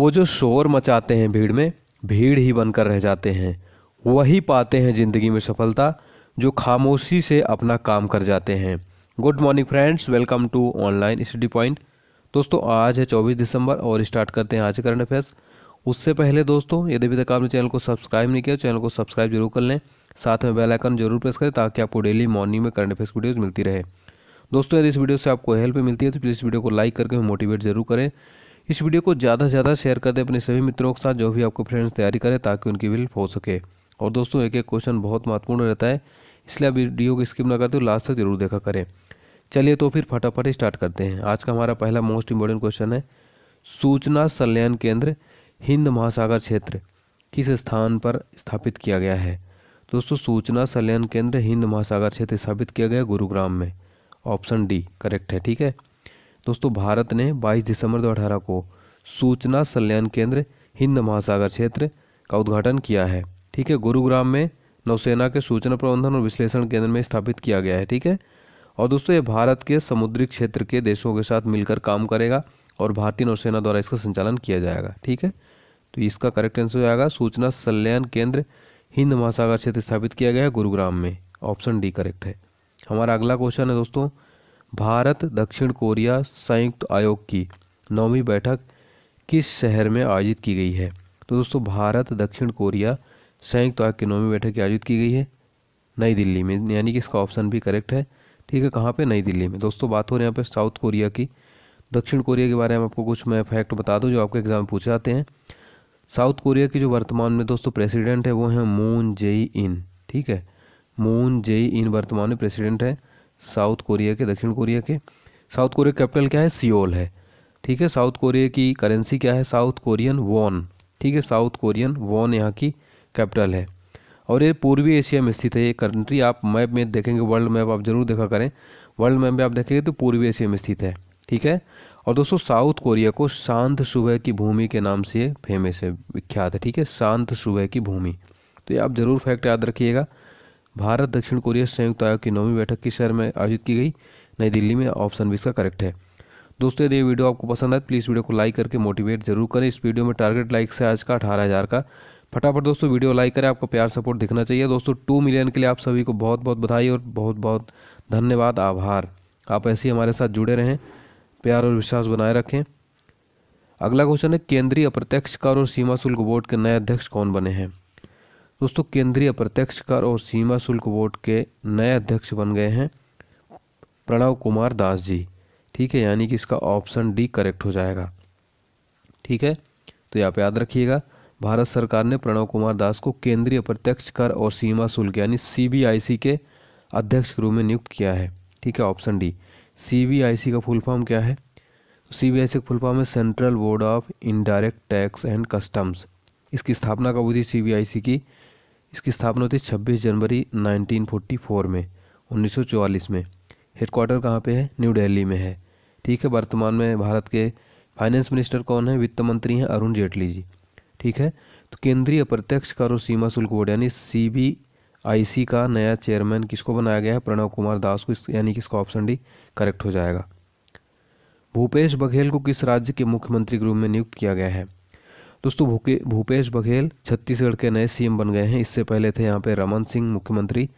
वो जो शोर मचाते हैं भीड़ में भीड़ ही बनकर रह जाते हैं वही पाते हैं ज़िंदगी में सफलता जो खामोशी से अपना काम कर जाते हैं good morning friends welcome to online study point दोस्तों आज है 24 दिसंबर और स्टार्ट करते हैं आज करंट अफेयर्स उससे पहले दोस्तों यदि अभी तक आपने चैनल को सब्सक्राइब नहीं किया चैनल को सब्सक्राइब जरूर कर लें साथ में बेल आइकन जरूर प्रेस करें ताकि आपको डेली मॉर्निंग में करंट अफेयर्स वीडियोज़ मिलती रहे दोस्तों यदि इस वीडियो से आपको हेल्प मिलती है तो प्लीज़ वीडियो को लाइक करके मोटिवेट जरूर करें इस वीडियो को ज़्यादा से ज़्यादा शेयर कर दें अपने सभी मित्रों के साथ जो भी आपको फ्रेंड्स तैयारी करें ताकि उनकी हेल्प हो सके और दोस्तों एक एक क्वेश्चन बहुत महत्वपूर्ण रहता है इसलिए आप वीडियो को स्किप ना करते हो लास्ट तक जरूर देखा करें चलिए तो फिर फटाफट स्टार्ट करते हैं आज का हमारा पहला मोस्ट इम्पोर्टेंट क्वेश्चन है सूचना संलयन केंद्र हिंद महासागर क्षेत्र किस स्थान पर स्थापित किया गया है दोस्तों सूचना संलयन केंद्र हिंद महासागर क्षेत्र स्थापित किया गया गुरुग्राम में ऑप्शन डी करेक्ट है ठीक है दोस्तों भारत ने 22 दिसंबर 2018 को सूचना संलयन केंद्र हिंद महासागर क्षेत्र का उद्घाटन किया है ठीक है गुरुग्राम में नौसेना के सूचना प्रबंधन और विश्लेषण केंद्र में स्थापित किया गया है ठीक है और दोस्तों ये भारत के समुद्री क्षेत्र के देशों के साथ मिलकर काम करेगा और भारतीय नौसेना द्वारा इसका संचालन किया जाएगा ठीक है तो इसका करेक्ट आंसर हो जाएगा सूचना संलयन केंद्र हिंद महासागर क्षेत्र स्थापित किया गया है गुरुग्राम में ऑप्शन डी करेक्ट है हमारा अगला क्वेश्चन है दोस्तों भारत दक्षिण कोरिया संयुक्त आयोग की नौवीं बैठक किस शहर में आयोजित की गई है तो दोस्तों भारत दक्षिण कोरिया संयुक्त आयोग की नौवीं बैठक आयोजित की गई है नई दिल्ली में यानी कि इसका ऑप्शन भी करेक्ट है ठीक है कहाँ पे नई दिल्ली में दोस्तों बात हो रही है यहाँ पे साउथ कोरिया की दक्षिण कोरिया के बारे में आपको कुछ मैं फैक्ट बता दूँ जो आपके एग्ज़ाम पूछे जाते हैं साउथ कोरिया की जो वर्तमान में दोस्तों प्रेसिडेंट है वो हैं मून जेई इन ठीक है मून जेई इन वर्तमान में प्रेसिडेंट है साउथ कोरिया के दक्षिण कोरिया के साउथ कोरिया कैपिटल क्या है सियोल है ठीक है साउथ कोरिया की करेंसी क्या है साउथ कोरियन वॉन ठीक है साउथ कोरियन वॉन यहाँ की कैपिटल है और ये पूर्वी एशिया में स्थित है ये कंट्री आप मैप में देखेंगे वर्ल्ड मैप आप जरूर देखा करें वर्ल्ड मैप में आप देखेंगे तो पूर्वी एशिया में स्थित है ठीक है और दोस्तों साउथ कोरिया को शांत सुबह की भूमि के नाम से फेमस है विख्यात है ठीक है शांत सुबह की भूमि तो ये आप ज़रूर फैक्ट याद रखिएगा भारत दक्षिण कोरिया संयुक्त आयोग की नौवीं बैठक किस शहर में आयोजित की गई नई दिल्ली में ऑप्शन बीस का करेक्ट है दोस्तों यदि ये वीडियो आपको पसंद आए प्लीज़ वीडियो को लाइक करके मोटिवेट जरूर करें इस वीडियो में टारगेट लाइक से आज का अठारह हज़ार का फटाफट दोस्तों वीडियो लाइक करें आपका प्यार सपोर्ट दिखना चाहिए दोस्तों टू मिलियन के लिए आप सभी को बहुत बहुत बधाई और बहुत बहुत धन्यवाद आभार आप ऐसे ही हमारे साथ जुड़े रहें प्यार और विश्वास बनाए रखें अगला क्वेश्चन है केंद्रीय अप्रत्यक्ष कर और सीमा शुल्क बोर्ड के नए अध्यक्ष कौन बने हैं दोस्तों केंद्रीय अप्रत्यक्ष कर और सीमा शुल्क बोर्ड के नए अध्यक्ष बन गए हैं प्रणव कुमार दास जी ठीक है यानी कि इसका ऑप्शन डी करेक्ट हो जाएगा ठीक है तो यहाँ पे याद रखिएगा भारत सरकार ने प्रणव कुमार दास को केंद्रीय अप्रत्यक्ष कर और सीमा शुल्क यानी सीबीआईसी के अध्यक्ष के रूप में नियुक्त किया है ठीक है ऑप्शन डी सीबीआईसी का फुल फॉर्म क्या है सी बी का फुल फॉर्म है central board of indirect tax and customs इसकी स्थापना कब हुई थी सी की इसकी स्थापना होती है छब्बीस जनवरी 1944 में 1944 में हेडक्वार्टर कहाँ पे है न्यू दिल्ली में है ठीक है वर्तमान में भारत के फाइनेंस मिनिस्टर कौन है वित्त मंत्री हैं अरुण जेटली जी ठीक है तो केंद्रीय अप्रत्यक्ष कर और सीमा शुल्क बोर्ड यानी सी सी का नया चेयरमैन किसको बनाया गया है प्रणव कुमार दास को यानी कि इसका ऑप्शन डी करेक्ट हो जाएगा भूपेश बघेल को किस राज्य के मुख्यमंत्री के रूप में नियुक्त किया गया है दोस्तों भूके भूपेश बघेल छत्तीसगढ़ के नए सीएम बन गए हैं इससे पहले थे यहाँ पे रमन सिंह मुख्यमंत्री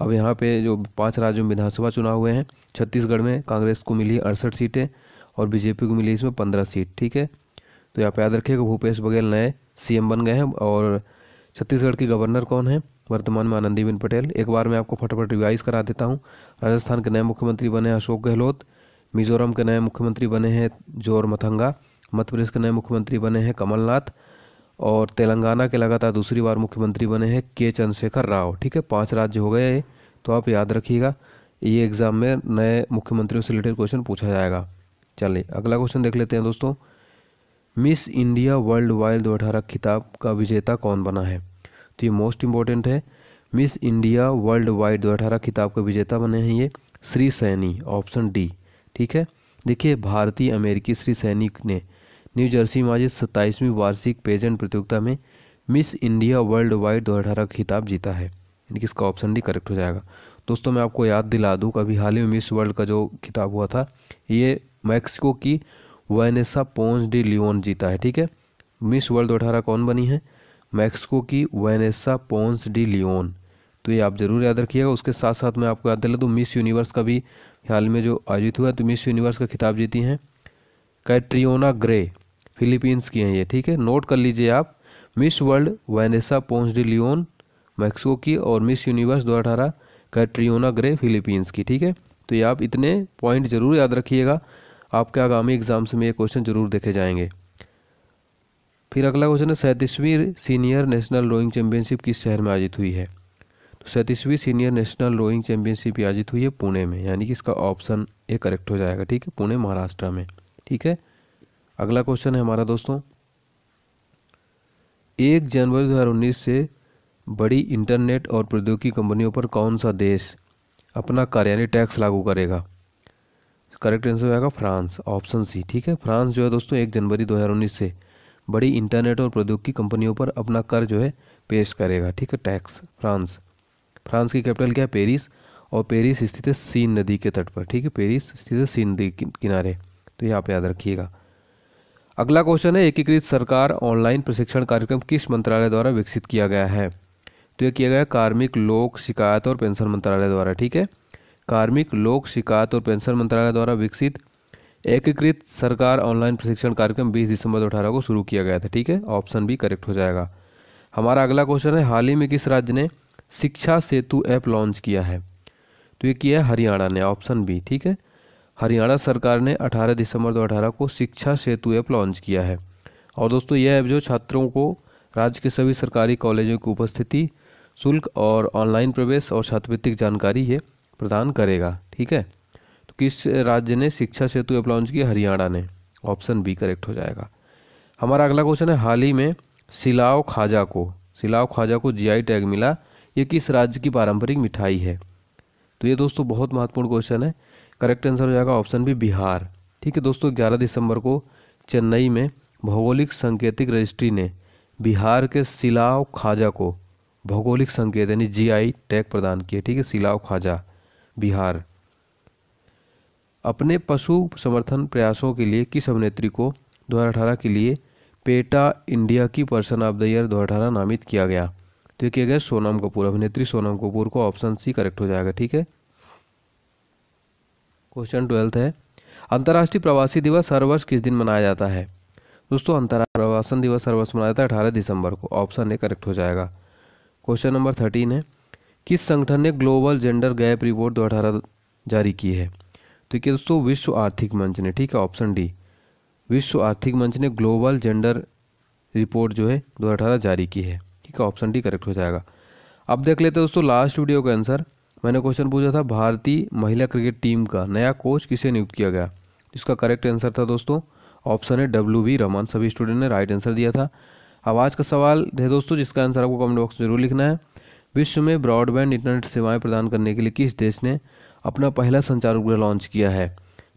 अब यहाँ पे जो पांच राज्यों में विधानसभा चुनाव हुए हैं छत्तीसगढ़ में कांग्रेस को मिली अड़सठ सीटें और बीजेपी को मिली इसमें पंद्रह सीट ठीक है तो यहाँ पे याद रखिएगा भूपेश बघेल नए सीएम बन गए हैं और छत्तीसगढ़ की गवर्नर कौन है वर्तमान में आनंदीबेन पटेल एक बार मैं आपको फटाफट रिवाइज करा देता हूँ राजस्थान के नए मुख्यमंत्री बने अशोक गहलोत मिजोरम के नए मुख्यमंत्री बने हैं जोर मथंगा मध्य प्रदेश के नए मुख्यमंत्री बने हैं कमलनाथ और तेलंगाना के लगातार दूसरी बार मुख्यमंत्री बने हैं के चंद्रशेखर राव ठीक है पाँच राज्य हो गए तो आप याद रखिएगा ये एग्ज़ाम में नए मुख्यमंत्रियों से रिलेटेड क्वेश्चन पूछा जाएगा चलिए अगला क्वेश्चन देख लेते हैं दोस्तों मिस इंडिया वर्ल्ड वाइड दो अठारह खिताब का विजेता कौन बना है तो ये मोस्ट इम्पॉर्टेंट है मिस इंडिया वर्ल्ड वाइड दो अठारह खिताब का विजेता बने हैं ये श्री सैनी ऑप्शन डी ठीक है देखिए भारतीय अमेरिकी श्री सैनिक ने न्यू जर्सी में आज सत्ताईसवीं वार्षिक पेजेंट प्रतियोगिता में मिस इंडिया वर्ल्ड वाइड दो का खिताब जीता है यानी कि इसका ऑप्शन डी करेक्ट हो जाएगा दोस्तों मैं आपको याद दिला दूँ अभी हाल ही में मिस वर्ल्ड का जो खिताब हुआ था ये मैक्सिको की वैनेसा पोन्स डी लियोन जीता है ठीक है मिस वर्ल्ड दो कौन बनी है मैक्सिको की वैनेसा पोन्स डी लियोन तो ये आप ज़रूर याद रखिएगा उसके साथ साथ मैं आपको याद दिला दूँ मिस यूनिवर्स का भी हाल में जो आयोजित हुआ तो मिस यूनिवर्स का खिताब जीती हैं कैट्रियोना ग्रे फिलीपींस की हैं ये ठीक है नोट कर लीजिए आप Miss World Vanessa Ponce de Leon Mexico की और मिस यूनिवर्स दो अठारह कैट्रियोना ग्रे फिलीपींस की ठीक है तो ये आप इतने पॉइंट जरूर याद रखिएगा आपके आगामी एग्जाम्स में ये क्वेश्चन जरूर देखे जाएंगे फिर अगला क्वेश्चन है सैंतीसवीं सीनियर नेशनल रोइंग चैंपियनशिप किस शहर में आयोजित हुई है तो सैंतीसवीं सीनियर नेशनल रोइंग चैंपियनशिप आयोजित हुई है पुणे में यानी कि इसका ऑप्शन ए करेक्ट हो जाएगा ठीक है पुणे महाराष्ट्र में ठीक है अगला क्वेश्चन है हमारा दोस्तों एक जनवरी 2019 से बड़ी इंटरनेट और प्रौद्योगिकी कंपनियों पर कौन सा देश अपना कार्यालय टैक्स लागू करेगा करेक्ट आंसर आएगा फ्रांस ऑप्शन सी ठीक है फ्रांस जो है दोस्तों एक जनवरी 2019 से बड़ी इंटरनेट और प्रौद्योगिकी कंपनियों पर अपना कर जो है पेश करेगा ठीक है टैक्स फ्रांस फ्रांस की कैपिटल क्या है पेरिस और पेरिस स्थित है सीन नदी के तट पर ठीक है पेरिस स्थित है सीन नदी किनारे तो यहाँ पे याद रखिएगा अगला क्वेश्चन है एकीकृत सरकार ऑनलाइन प्रशिक्षण कार्यक्रम किस मंत्रालय द्वारा विकसित किया गया है तो यह किया गया कार्मिक लोक शिकायत और पेंशन मंत्रालय द्वारा ठीक है कार्मिक लोक शिकायत और पेंशन मंत्रालय द्वारा विकसित एकीकृत सरकार ऑनलाइन प्रशिक्षण कार्यक्रम 20 दिसंबर दो को शुरू किया गया था ठीक है ऑप्शन बी करेक्ट हो जाएगा हमारा अगला क्वेश्चन है हाल ही में किस राज्य ने शिक्षा सेतु ऐप लॉन्च किया है तो ये किया है हरियाणा ने ऑप्शन बी ठीक है हरियाणा सरकार ने 18 दिसंबर 2018 को शिक्षा सेतु ऐप लॉन्च किया है और दोस्तों यह ऐप जो छात्रों को राज्य के सभी सरकारी कॉलेजों की उपस्थिति शुल्क और ऑनलाइन प्रवेश और छात्रवृत्ति जानकारी ये प्रदान करेगा ठीक है तो किस राज्य ने शिक्षा सेतु ऐप लॉन्च किया हरियाणा ने ऑप्शन बी करेक्ट हो जाएगा हमारा अगला क्वेश्चन है हाल ही में सिलाव खाजा को सिलाव खाजा को जीआई टैग मिला ये किस राज्य की पारंपरिक मिठाई है तो ये दोस्तों बहुत महत्वपूर्ण क्वेश्चन है करेक्ट आंसर हो जाएगा ऑप्शन बी बिहार ठीक है दोस्तों ग्यारह दिसंबर को चेन्नई में भौगोलिक संकेतिक रजिस्ट्री ने बिहार के सिलाव खाजा को भौगोलिक संकेत यानी जीआई टैग प्रदान किए ठीक है सिलाव खाजा बिहार अपने पशु समर्थन प्रयासों के लिए किस अभिनेत्री को 2018 के लिए पेटा इंडिया की पर्सन ऑफ द ईयर 2018 नामित किया गया तो ये किया गया सोनम कपूर अभिनेत्री सोनम कपूर को ऑप्शन सी करेक्ट हो जाएगा ठीक है क्वेश्चन ट्वेल्थ है अंतर्राष्ट्रीय प्रवासी दिवस हर वर्ष किस दिन मनाया जाता है दोस्तों अंतर्राष्ट्रीय प्रवासन दिवस हर वर्ष मनाया जाता है अठारह दिसंबर को ऑप्शन ए करेक्ट हो जाएगा क्वेश्चन नंबर थर्टीन है किस संगठन ने ग्लोबल जेंडर गैप रिपोर्ट दो अठारह जारी की है तो देखिए दोस्तों विश्व आर्थिक मंच ने ठीक है ऑप्शन डी विश्व आर्थिक मंच ने ग्लोबल जेंडर रिपोर्ट जो है दो जारी की है ठीक है ऑप्शन डी करेक्ट हो जाएगा अब देख लेते हैं दोस्तों लास्ट वीडियो का आंसर मैंने क्वेश्चन पूछा था भारतीय महिला क्रिकेट टीम का नया कोच किसे नियुक्त किया गया इसका करेक्ट आंसर था दोस्तों ऑप्शन है डब्ल्यू वी रमन सभी स्टूडेंट ने राइट आंसर दिया था अब आज का सवाल है दोस्तों जिसका आंसर आपको कमेंट बॉक्स में जरूर लिखना है विश्व में ब्रॉडबैंड इंटरनेट सेवाएं प्रदान करने के लिए किस देश ने अपना पहला संचार उपग्रह लॉन्च किया है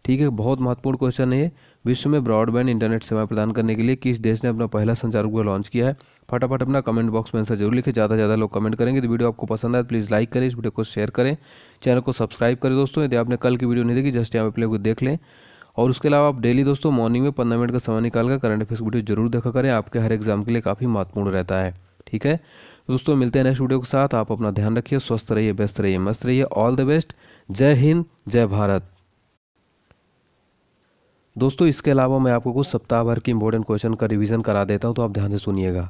ठीक है बहुत महत्वपूर्ण क्वेश्चन है विश्व में ब्रॉडबैंड इंटरनेट सेवाएं प्रदान करने के लिए किस देश ने अपना पहला संचार उपग्रह लॉन्च किया है फटाफट अपना कमेंट बॉक्स में आंसर जरूर लिखे ज़्यादा से ज़्यादा लोग कमेंट करेंगे तो वीडियो आपको पसंद आए प्लीज़ तो लाइक करें इस वीडियो को शेयर करें चैनल को सब्सक्राइब करें दोस्तों यदि आपने कल की वीडियो नहीं देखी जस्ट यहाँ पे को देख लें और उसके अलावा आप डेली दोस्तों मॉर्निंग में पंद्रह मिनट का समय निकाल कर करंट अफेयर्स वीडियो जरूर देखा करें आपके हर एग्जाम के लिए काफ़ी महत्वपूर्ण रहता है ठीक है तो दोस्तों मिलते हैं नेक्स्ट वीडियो के साथ आप अपना ध्यान रखिए स्वस्थ रहिए व्यस्त रहिए मस्त रहिए ऑल द बेस्ट जय हिंद जय भारत दोस्तों इसके अलावा मैं आपको कुछ सप्ताह भर की इंपॉर्टेंट क्वेश्चन का रिवीजन करा देता हूँ तो आप ध्यान से सुनिएगा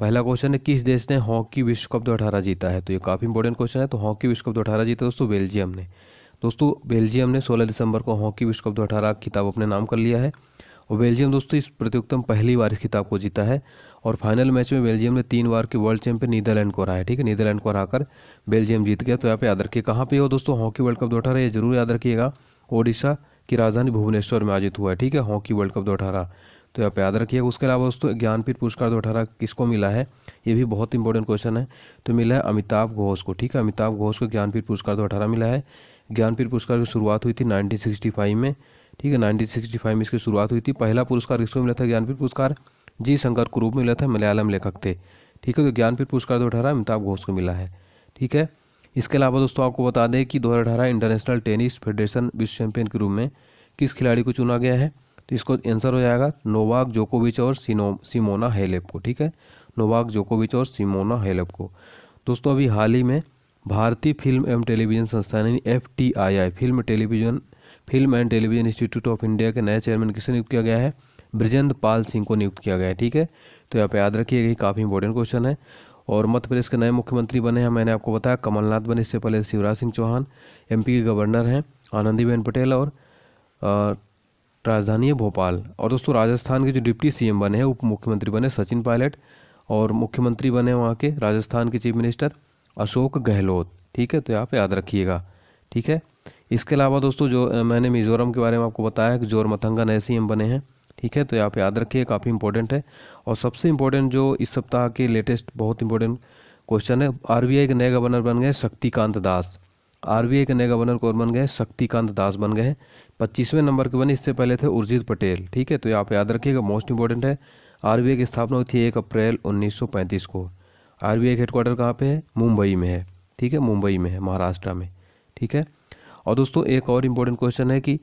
पहला क्वेश्चन है किस देश ने हॉकी विश्व कप दो अठारह जीता है तो ये काफ़ी इंपॉर्टेंट क्वेश्चन है तो हॉकी विश्व कप दो अठारह जीता दोस्तों बेल्जियम ने दोस्तों बेल्जियम ने 16 दिसंबर को हॉकी विश्व कप दो अठारह खिताब अपने नाम कर लिया है और बेल्जियम दोस्तों इस प्रतियोगिता में पहली बार इस खिताब को जीता है और फाइनल मैच में बेल्जियम ने तीन बार के वर्ल्ड चैंपियन नीदरलैंड को है ठीक है नीदरलैंड को हराकर बेल्जियम जीत गया तो यहाँ पे याद रखिए कहाँ पे हो दोस्तों हॉकी वर्ल्ड कप दो अठारह ये जरूर याद रखिएगा ओडिशा की राजधानी भुवनेश्वर में आयोजित हुआ है ठीक है हॉकी वर्ल्ड कप दो तो यहाँ पर याद रखिएगा उसके अलावा दोस्तों ज्ञानपीठ पुरस्कार दो अठारह किसको मिला है ये भी बहुत इंपॉर्टेंट क्वेश्चन है तो मिला है अमिताभ घोष को ठीक है अमिताभ घोष को ज्ञानपीठ पुरस्कार दो अठारह मिला है ज्ञानपीठ पुरस्कार की शुरुआत हुई थी नाइनटीन में ठीक है नाइनटीन में इसकी शुरुआत हुई थी पहला पुरस्कार किसको मिला था ज्ञानपीठ पुरस्कार जी शंकर कुरूप मिला था मलयालम लेखक थे ठीक है तो ज्ञानपीठ पुरस्कार दो अठारह अमिताभ घोष को मिला है ठीक है इसके अलावा दोस्तों आपको बता दें कि दो इंटरनेशनल टेनिस फेडरेशन विश्व चैंपियन के रूप में किस खिलाड़ी को चुना गया है तो इसको आंसर हो जाएगा नोवाक जोकोविच और सिनो सिमोना हेलेप को ठीक है नोवाक जोकोविच और सिमोना हेलेप को दोस्तों अभी हाल ही में भारतीय फिल्म एवं टेलीविज़न संस्थान यानी F T I I film television film and television institute of India के नए चेयरमैन किसे नियुक्त किया गया है ब्रजेंद्र पाल सिंह को नियुक्त किया गया है ठीक है तो यहाँ पर याद रखिएगा काफ़ी इंपॉर्टेंट क्वेश्चन है और मध्य प्रदेश के नए मुख्यमंत्री बने हैं मैंने आपको बताया कमलनाथ बने इससे पहले शिवराज सिंह चौहान एम के गवर्नर हैं आनंदीबेन पटेल और राजधानी है भोपाल और दोस्तों राजस्थान के जो डिप्टी सी बने हैं उप मुख्यमंत्री बने सचिन पायलट और मुख्यमंत्री बने वहाँ के राजस्थान के चीफ मिनिस्टर अशोक गहलोत ठीक है तो यहाँ पे याद रखिएगा ठीक है इसके अलावा दोस्तों जो मैंने मिज़ोरम के बारे में आपको बताया कि जोर मथंगा नए सी बने हैं ठीक है तो यहाँ पे याद रखिए काफ़ी इंपॉर्टेंट है और सबसे इम्पोर्टेंट जो इस सप्ताह के लेटेस्ट बहुत इंपॉर्टेंट क्वेश्चन है आर के नए गवर्नर बन गए शक्तिकांत दास आर के नए गवर्नर कौन बन गए शक्तिकांत दास बन गए पच्चीसवें नंबर के बने इससे पहले थे उर्जित पटेल ठीक है तो यहाँ पे याद रखिएगा मोस्ट इंपॉर्टेंट है आर की स्थापना हुई थी एक अप्रैल उन्नीस को आर बी आई हेडक्वार्टर कहाँ पर है मुंबई में है ठीक है मुंबई में है महाराष्ट्र में ठीक है और दोस्तों एक और इम्पोर्टेंट क्वेश्चन है कि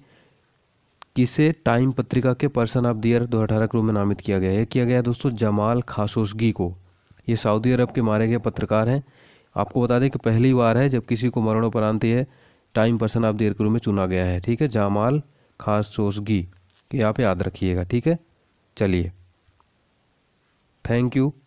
किसे टाइम पत्रिका के पर्सन ऑफ द ईयर दो अठारह में नामित किया गया है किया गया दोस्तों जमाल खासोसगी को ये सऊदी अरब के मारे गए पत्रकार हैं आपको बता दें कि पहली बार है जब किसी को मरणोपरांत यह Time person of the year के रूप में चुना गया है ठीक है जमाल खासोसगी यहाँ पे याद रखिएगा ठीक है चलिए थैंक यू